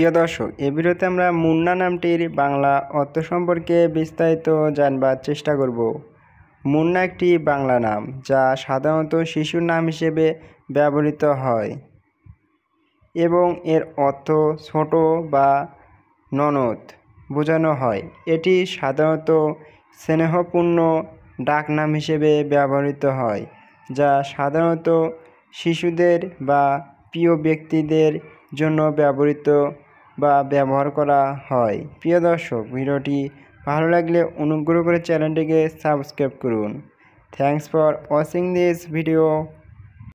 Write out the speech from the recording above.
প্রিয় দর্শক এ বিরতে আমরা মুন্না নামটির বাংলা অর্থ সম্পর্কে বিস্তারিত জানবার চেষ্টা করব মুন্না একটি বাংলা নাম যা সাধারণত শিশুর নাম হিসেবে ব্যবহৃত হয় এবং এর অর্থ ছোট বা ননদ বোঝানো হয় এটি সাধারণত স্নেহপূর্ণ ডাকনাম হিসেবে ব্যবহৃত হয় যা সাধারণত শিশুদের বা প্রিয় ব্যক্তিদের জন্য ব্যবহৃত বা ব্যবহার করা হয় প্রিয় দর্শক ভিডিওটি ভালো লাগলে অনুগ্রহ করে চ্যানেলটিকে সাবস্ক্রাইব করুন thanks for watching this video